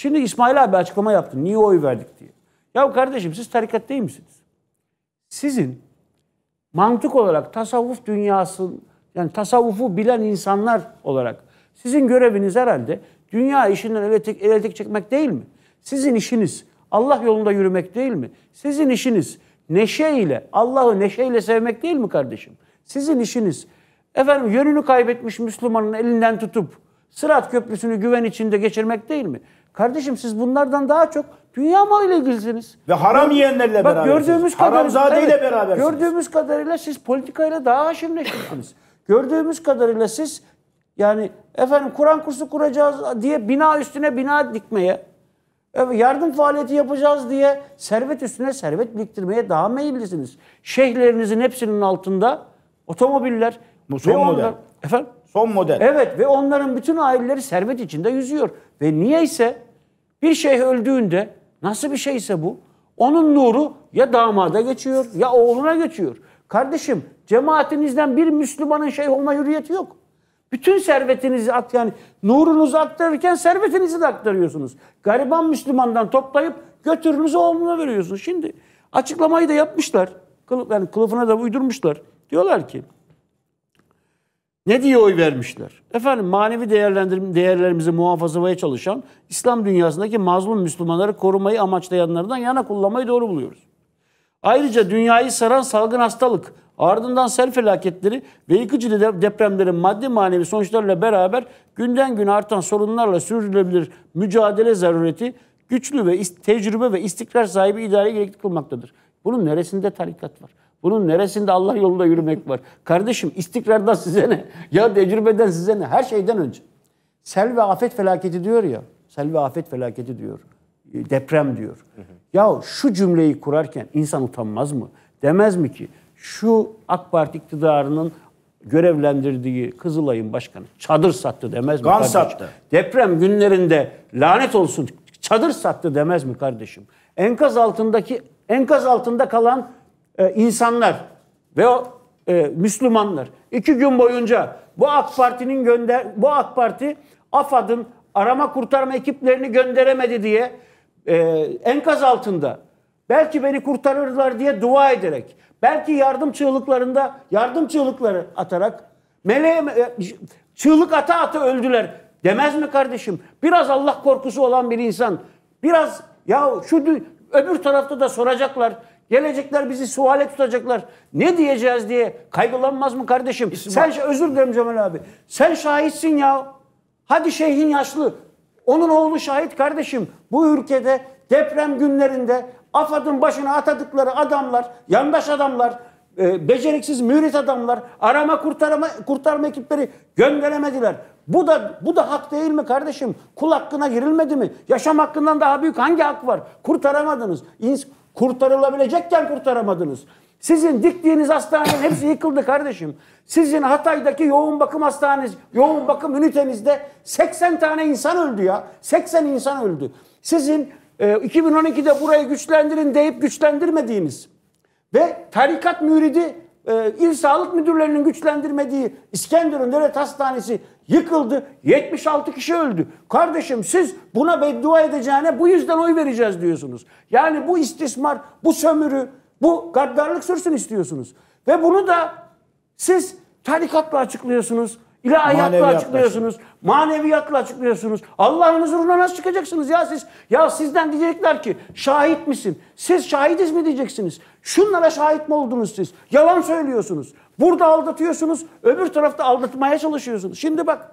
Şimdi İsmail abi açıklama yaptı. Niye oy verdik diye. Ya kardeşim siz tarikat değil misiniz? Sizin mantık olarak tasavvuf dünyası yani tasavvufu bilen insanlar olarak sizin göreviniz herhalde dünya işinden ele tek, çekmek değil mi? Sizin işiniz Allah yolunda yürümek değil mi? Sizin işiniz neşeyle, Allah'ı neşeyle sevmek değil mi kardeşim? Sizin işiniz efendim yönünü kaybetmiş Müslümanın elinden tutup Sırat Köprüsü'nü güven içinde geçirmek değil mi? Kardeşim siz bunlardan daha çok dünya malıyla ilgilisiniz. Ve haram yiyenlerle beraber berabersiniz. Gördüğümüz kadarıyla, evet, berabersiniz. Gördüğümüz kadarıyla siz politikayla daha haşimleşmişsiniz. gördüğümüz kadarıyla siz yani efendim Kur'an kursu kuracağız diye bina üstüne bina dikmeye, yardım faaliyeti yapacağız diye servet üstüne servet biriktirmeye daha meyillisiniz. Şehirlerinizin hepsinin altında otomobiller. Bu son model. efendim? Son model. Evet ve onların bütün aileleri servet içinde yüzüyor. Ve niyeyse bir şeyh öldüğünde nasıl bir şeyse bu onun nuru ya damada geçiyor ya oğluna geçiyor. Kardeşim cemaatinizden bir Müslümanın şeyh olma hürriyeti yok. Bütün servetinizi at yani nurunuzu aktarırken servetinizi de aktarıyorsunuz. Gariban Müslümandan toplayıp götürünüzü oğluna veriyorsunuz. Şimdi açıklamayı da yapmışlar. Kılıf, yani kılıfına da uydurmuşlar. Diyorlar ki ne diye oy vermişler? Efendim manevi değerlendirim, değerlerimizi muhafazamaya çalışan İslam dünyasındaki mazlum Müslümanları korumayı amaçlayanlardan yana kullanmayı doğru buluyoruz. Ayrıca dünyayı saran salgın hastalık, ardından sel felaketleri ve yıkıcı depremlerin maddi manevi sonuçlarıyla beraber günden güne artan sorunlarla sürdürülebilir mücadele zarureti güçlü ve tecrübe ve istikrar sahibi idareyi gerekli kılmaktadır. Bunun neresinde tarikat var? Bunun neresinde Allah yolunda yürümek var? Kardeşim istikrardan size ne? Ya tecrübeden size ne? Her şeyden önce. Sel ve afet felaketi diyor ya. Sel ve afet felaketi diyor. E, deprem diyor. Ya şu cümleyi kurarken insan utanmaz mı? Demez mi ki şu AK Parti iktidarının görevlendirdiği Kızılay'ın başkanı çadır sattı demez mi? Gan sattı. Deprem günlerinde lanet olsun çadır sattı demez mi kardeşim? Enkaz altındaki enkaz altında kalan e, insanlar ve o e, Müslümanlar iki gün boyunca bu AK Parti'nin gönder bu AK Parti AFAD'ın arama kurtarma ekiplerini gönderemedi diye e, enkaz altında belki beni kurtarırlar diye dua ederek belki yardım çığlıklarında yardım çığlıkları atarak meleğe e, çığlık ata ata öldüler demez mi kardeşim? Biraz Allah korkusu olan bir insan biraz ya şu öbür tarafta da soracaklar. Gelecekler bizi suale tutacaklar. Ne diyeceğiz diye kaygılanmaz mı kardeşim? İsmi sen özür dilerim Cemal abi. Sen şahitsin ya. Hadi şeyhin yaşlı. Onun oğlu şahit kardeşim. Bu ülkede deprem günlerinde AFAD'ın başına atadıkları adamlar, yandaş adamlar, e, beceriksiz mürit adamlar, arama kurtarma kurtarma ekipleri gönderemediler. Bu da bu da hak değil mi kardeşim? Kul hakkına girilmedi mi? Yaşam hakkından daha büyük hangi hak var? Kurtaramadınız. İns Kurtarılabilecekken kurtaramadınız. Sizin diktiğiniz hastanenin hepsi yıkıldı kardeşim. Sizin Hatay'daki yoğun bakım hastaneniz, yoğun bakım ünitenizde 80 tane insan öldü ya. 80 insan öldü. Sizin e, 2012'de burayı güçlendirin deyip güçlendirmediğiniz ve tarikat müridi e, il sağlık müdürlerinin güçlendirmediği İskenderun Devlet Hastanesi yıkıldı. 76 kişi öldü. Kardeşim siz buna beddua edeceğine bu yüzden oy vereceğiz diyorsunuz. Yani bu istismar, bu sömürü, bu gaddarlık sürsün istiyorsunuz. Ve bunu da siz tarikatla açıklıyorsunuz. İlahiyatla açıklıyorsunuz. Maneviyatla açıklıyorsunuz. Allah'ın huzuruna nasıl çıkacaksınız ya siz? Ya sizden diyecekler ki şahit misin? Siz şahidiz mi diyeceksiniz? Şunlara şahit mi oldunuz siz? Yalan söylüyorsunuz. Burada aldatıyorsunuz, öbür tarafta aldatmaya çalışıyorsunuz. Şimdi bak,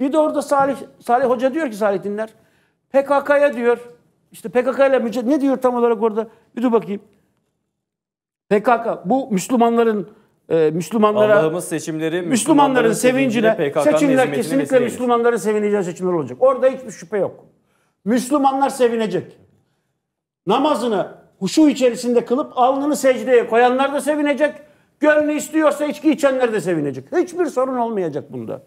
bir de orada Salih, Salih Hoca diyor ki Salih Dinler, PKK'ya diyor, işte PKK ile mücadele, ne diyor tam olarak orada? Bir dur bakayım. PKK, bu Müslümanların e, Müslümanlara Allah'ımız seçimleri Müslümanların sevincine seçimler kesinlikle Müslümanların sevineceği seçimler olacak. Orada hiçbir şüphe yok. Müslümanlar sevinecek. Namazını huşu içerisinde kılıp alnını secdeye koyanlar da sevinecek. Gönlü istiyorsa içki içenler de sevinecek. Hiçbir sorun olmayacak bunda.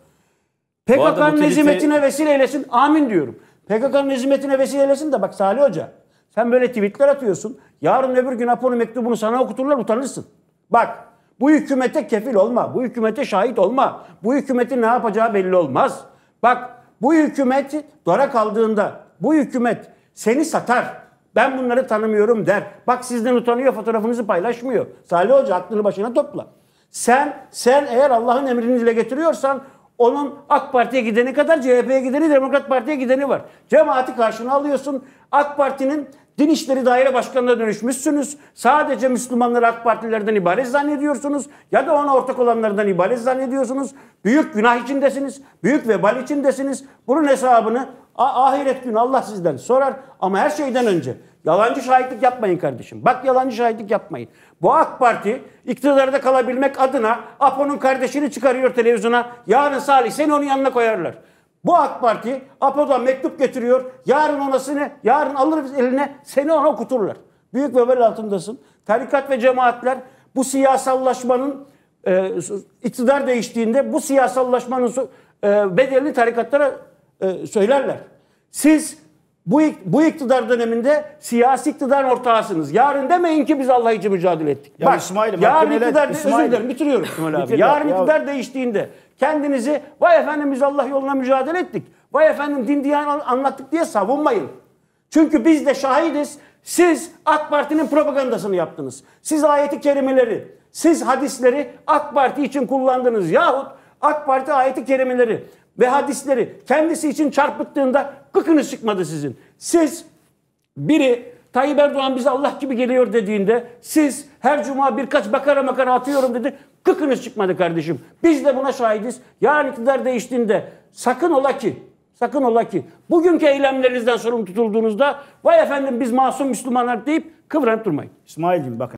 PKK'nın bu nezimetine vesile eylesin. Amin diyorum. PKK'nın nezimetine vesile eylesin de bak Salih Hoca. Sen böyle tweetler atıyorsun. Yarın öbür gün Apo'nun mektubunu sana okuturlar utanırsın. Bak bu hükümete kefil olma. Bu hükümete şahit olma. Bu hükümetin ne yapacağı belli olmaz. Bak bu hükümet dara kaldığında bu hükümet seni satar. Ben bunları tanımıyorum der. Bak sizden utanıyor fotoğrafınızı paylaşmıyor. Salih Hoca aklını başına topla. Sen sen eğer Allah'ın emrini dile getiriyorsan onun AK Parti'ye gideni kadar CHP'ye gideni, Demokrat Parti'ye gideni var. Cemaati karşına alıyorsun. AK Parti'nin Din İşleri Daire Başkanı'na dönüşmüşsünüz. Sadece Müslümanları AK Partilerden ibaret zannediyorsunuz. Ya da ona ortak olanlardan ibaret zannediyorsunuz. Büyük günah içindesiniz. Büyük vebal içindesiniz. Bunun hesabını Ahiret günü Allah sizden sorar ama her şeyden önce yalancı şahitlik yapmayın kardeşim. Bak yalancı şahitlik yapmayın. Bu AK Parti iktidarda kalabilmek adına Apo'nun kardeşini çıkarıyor televizyona. Yarın Salih seni onun yanına koyarlar. Bu AK Parti Apo'dan mektup getiriyor. Yarın onasını, yarın alır eline seni ona okuturlar. Büyük vebal altındasın. Tarikat ve cemaatler bu siyasallaşmanın e, iktidar değiştiğinde bu siyasallaşmanın e, bedelini tarikatlara e, söylerler. Siz bu, bu iktidar döneminde siyasi iktidar ortağısınız. Yarın demeyin ki biz Allah için mücadele ettik. Ya Bak, İsmail, yarın iktidar, İsmail. özür dilerim bitiriyorum. İsmail abi. yarın ya iktidar abi. değiştiğinde kendinizi vay efendim biz Allah yoluna mücadele ettik. Vay efendim din diye anlattık diye savunmayın. Çünkü biz de şahidiz. Siz AK Parti'nin propagandasını yaptınız. Siz ayeti kerimeleri, siz hadisleri AK Parti için kullandınız. Yahut AK Parti ayeti kerimeleri ve hadisleri kendisi için çarpıttığında kıkınız çıkmadı sizin. Siz biri Tayyip Erdoğan bize Allah gibi geliyor dediğinde siz her cuma birkaç bakara makara atıyorum dedi. Kıkınız çıkmadı kardeşim. Biz de buna şahidiz. Yarın iktidar değiştiğinde sakın ola ki sakın ola ki bugünkü eylemlerinizden sorumlu tutulduğunuzda vay efendim biz masum Müslümanlar deyip kıvranıp durmayın. İsmail'cim bakın.